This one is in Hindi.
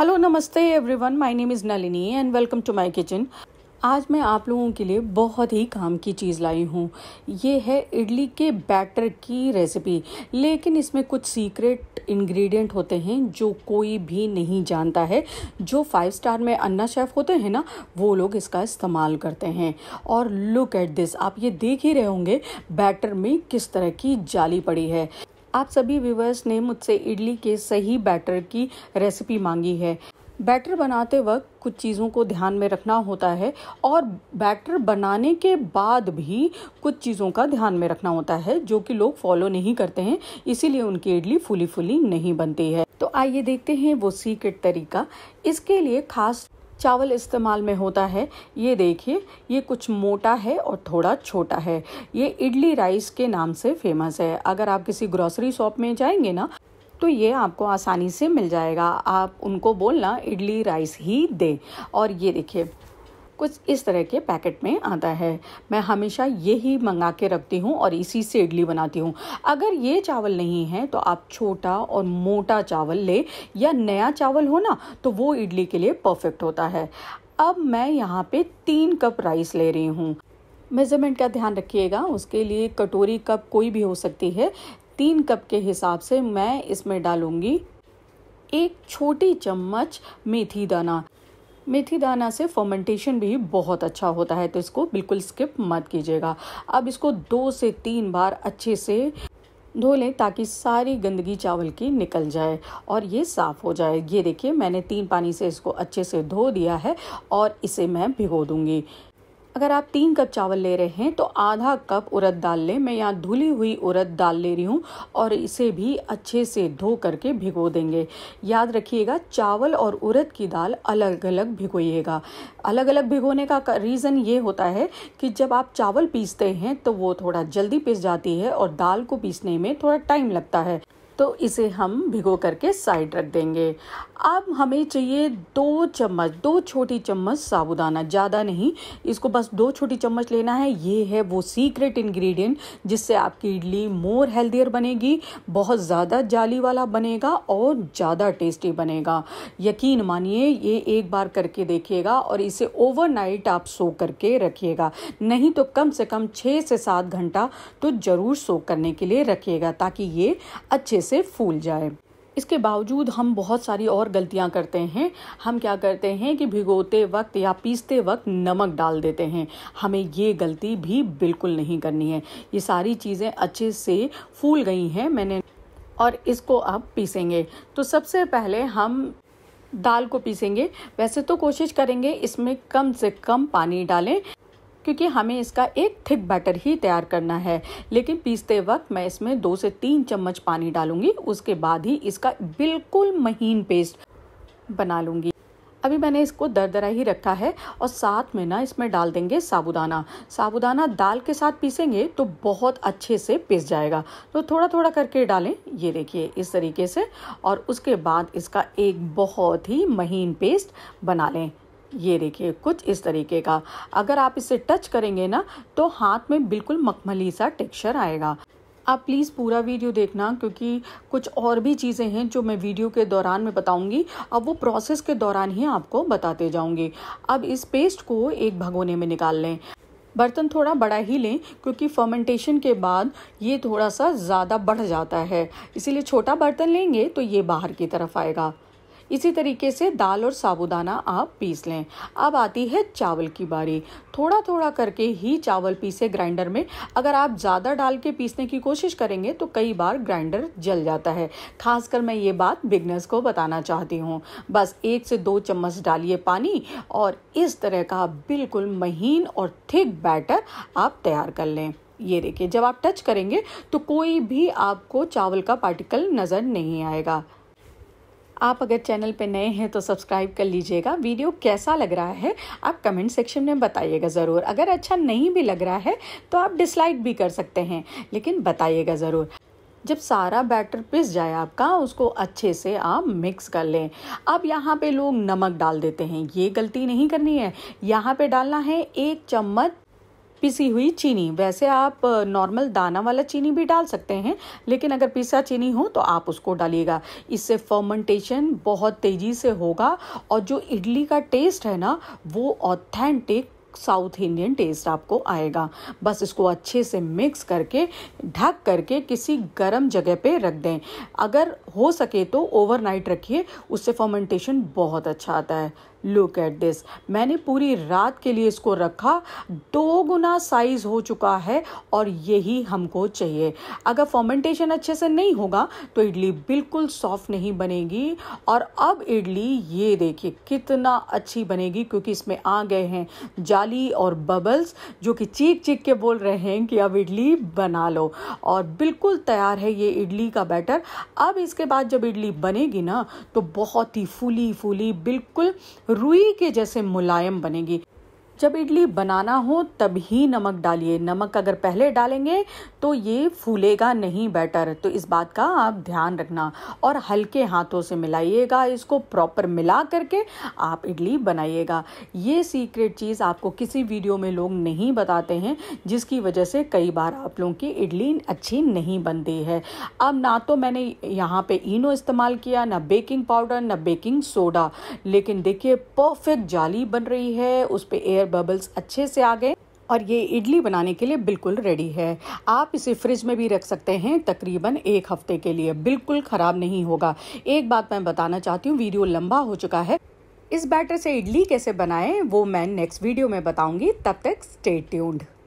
हेलो नमस्ते everyone my name is Nalini and welcome to my kitchen आज मैं आप लोगों के लिए बहुत ही काम की चीज़ लाई हूँ ये है इडली के बैटर की रेसिपी लेकिन इसमें कुछ सीक्रेट इंग्रेडिएंट होते हैं जो कोई भी नहीं जानता है जो फाइव स्टार में अन्ना शेफ़ होते हैं ना वो लोग इसका इस्तेमाल करते हैं और लुक एट दिस आप ये देख ही रहे होंगे बैटर में किस तरह की जाली पड़ी है आप सभी व्यूवर्स ने मुझसे इडली के सही बैटर की रेसिपी मांगी है बैटर बनाते वक्त कुछ चीज़ों को ध्यान में रखना होता है और बैटर बनाने के बाद भी कुछ चीज़ों का ध्यान में रखना होता है जो कि लोग फॉलो नहीं करते हैं इसीलिए उनकी इडली फुली फुली नहीं बनती है तो आइए देखते हैं वो सीक्रेट तरीका इसके लिए खास चावल इस्तेमाल में होता है ये देखिए ये कुछ मोटा है और थोड़ा छोटा है ये इडली राइस के नाम से फेमस है अगर आप किसी ग्रॉसरी शॉप में जाएंगे ना तो ये आपको आसानी से मिल जाएगा आप उनको बोलना इडली राइस ही दें और ये देखिए कुछ इस तरह के पैकेट में आता है मैं हमेशा ये ही मंगा के रखती हूँ और इसी से इडली बनाती हूँ अगर ये चावल नहीं है तो आप छोटा और मोटा चावल ले या नया चावल हो ना तो वो इडली के लिए परफेक्ट होता है अब मैं यहाँ पे तीन कप राइस ले रही हूँ मेज़रमेंट का ध्यान रखिएगा उसके लिए कटोरी कप कोई भी हो सकती है तीन कप के हिसाब से मैं इसमें डालूँगी एक छोटी चम्मच मेथी दाना मेथी दाना से फर्मेंटेशन भी बहुत अच्छा होता है तो इसको बिल्कुल स्किप मत कीजिएगा अब इसको दो से तीन बार अच्छे से धो लें ताकि सारी गंदगी चावल की निकल जाए और ये साफ़ हो जाए ये देखिए मैंने तीन पानी से इसको अच्छे से धो दिया है और इसे मैं भिगो दूँगी अगर आप तीन कप चावल ले रहे हैं तो आधा कप उड़द दाल लें मैं यहाँ धुली हुई उड़द दाल ले रही हूँ और इसे भी अच्छे से धो करके भिगो देंगे याद रखिएगा चावल और उड़द की दाल अलग अलग भिगोइएगा अलग अलग भिगोने का रीज़न ये होता है कि जब आप चावल पीसते हैं तो वो थोड़ा जल्दी पीस जाती है और दाल को पीसने में थोड़ा टाइम लगता है तो इसे हम भिगो करके साइड रख देंगे अब हमें चाहिए दो चम्मच दो छोटी चम्मच साबुदाना ज़्यादा नहीं इसको बस दो छोटी चम्मच लेना है ये है वो सीक्रेट इंग्रेडिएंट जिससे आपकी इडली मोर हेल्दियर बनेगी बहुत ज़्यादा जाली वाला बनेगा और ज़्यादा टेस्टी बनेगा यकीन मानिए ये एक बार करके देखिएगा और इसे ओवरनाइट आप सो करके रखिएगा नहीं तो कम से कम छः से सात घंटा तो ज़रूर सो करने के लिए रखिएगा ताकि ये अच्छे से फूल जाए इसके बावजूद हम बहुत सारी और गलतियां करते हैं हम क्या करते हैं कि भिगोते वक्त या पीसते वक्त नमक डाल देते हैं हमें ये गलती भी बिल्कुल नहीं करनी है ये सारी चीज़ें अच्छे से फूल गई हैं मैंने और इसको अब पीसेंगे तो सबसे पहले हम दाल को पीसेंगे वैसे तो कोशिश करेंगे इसमें कम से कम पानी डालें क्योंकि हमें इसका एक थिक बैटर ही तैयार करना है लेकिन पीसते वक्त मैं इसमें दो से तीन चम्मच पानी डालूंगी उसके बाद ही इसका बिल्कुल महीन पेस्ट बना लूंगी अभी मैंने इसको दरदरा ही रखा है और साथ में ना इसमें डाल देंगे साबुदाना साबुदाना दाल के साथ पीसेंगे तो बहुत अच्छे से पिस जाएगा तो थोड़ा थोड़ा करके डालें ये देखिए इस तरीके से और उसके बाद इसका एक बहुत ही महीन पेस्ट बना लें ये देखिए कुछ इस तरीके का अगर आप इसे टच करेंगे ना तो हाथ में बिल्कुल मखमली सा टेक्सचर आएगा आप प्लीज़ पूरा वीडियो देखना क्योंकि कुछ और भी चीज़ें हैं जो मैं वीडियो के दौरान में बताऊंगी अब वो प्रोसेस के दौरान ही आपको बताते जाऊंगी अब इस पेस्ट को एक भगोने में निकाल लें बर्तन थोड़ा बड़ा ही लें क्योंकि फर्मेंटेशन के बाद ये थोड़ा सा ज़्यादा बढ़ जाता है इसीलिए छोटा बर्तन लेंगे तो ये बाहर की तरफ आएगा इसी तरीके से दाल और साबुदाना आप पीस लें अब आती है चावल की बारी थोड़ा थोड़ा करके ही चावल पीसे ग्राइंडर में अगर आप ज़्यादा डाल के पीसने की कोशिश करेंगे तो कई बार ग्राइंडर जल जाता है खासकर मैं ये बात बिगनर्स को बताना चाहती हूँ बस एक से दो चम्मच डालिए पानी और इस तरह का बिल्कुल महीन और थिक बैटर आप तैयार कर लें ये देखिए जब आप टच करेंगे तो कोई भी आपको चावल का पार्टिकल नज़र नहीं आएगा आप अगर चैनल पर नए हैं तो सब्सक्राइब कर लीजिएगा वीडियो कैसा लग रहा है आप कमेंट सेक्शन में बताइएगा ज़रूर अगर अच्छा नहीं भी लग रहा है तो आप डिसलाइक भी कर सकते हैं लेकिन बताइएगा ज़रूर जब सारा बैटर पिस जाए आपका उसको अच्छे से आप मिक्स कर लें अब यहाँ पे लोग नमक डाल देते हैं ये गलती नहीं करनी है यहाँ पे डालना है एक चम्मच पिसी हुई चीनी वैसे आप नॉर्मल दाना वाला चीनी भी डाल सकते हैं लेकिन अगर पिसा चीनी हो तो आप उसको डालिएगा इससे फर्मेंटेशन बहुत तेज़ी से होगा और जो इडली का टेस्ट है ना वो ऑथेंटिक साउथ इंडियन टेस्ट आपको आएगा बस इसको अच्छे से मिक्स करके ढक करके किसी गर्म जगह पे रख दें अगर हो सके तो ओवरनाइट रखिए उससे फर्मेंटेशन बहुत अच्छा आता है लुक एट दिस मैंने पूरी रात के लिए इसको रखा दो गुना साइज हो चुका है और यही हमको चाहिए अगर फॉर्मेंटेशन अच्छे से नहीं होगा तो इडली बिल्कुल सॉफ्ट नहीं बनेगी और अब इडली ये देखिए कितना अच्छी बनेगी क्योंकि इसमें आ गए हैं जाली और बबल्स जो कि चीख चीख के बोल रहे हैं कि अब इडली बना लो और बिल्कुल तैयार है ये इडली का बैटर अब इसके बाद जब इडली बनेगी ना तो बहुत ही फूली फूली बिल्कुल रुई के जैसे मुलायम बनेगी जब इडली बनाना हो तब ही नमक डालिए नमक अगर पहले डालेंगे तो ये फूलेगा नहीं बैटर तो इस बात का आप ध्यान रखना और हल्के हाथों से मिलाइएगा इसको प्रॉपर मिला करके आप इडली बनाइएगा ये सीक्रेट चीज़ आपको किसी वीडियो में लोग नहीं बताते हैं जिसकी वजह से कई बार आप लोगों की इडली अच्छी नहीं बनती है अब ना तो मैंने यहाँ पर इनो इस्तेमाल किया ना बेकिंग पाउडर ना बेकिंग सोडा लेकिन देखिए परफेक्ट जाली बन रही है उस पर एयर बबल्स अच्छे से आ गए और ये इडली बनाने के लिए बिल्कुल रेडी है आप इसे फ्रिज में भी रख सकते हैं तकरीबन एक हफ्ते के लिए बिल्कुल ख़राब नहीं होगा एक बात मैं बताना चाहती हूँ वीडियो लंबा हो चुका है इस बैटर से इडली कैसे बनाएं वो मैं नेक्स्ट वीडियो में बताऊंगी तब तक स्टे ट्यून्ड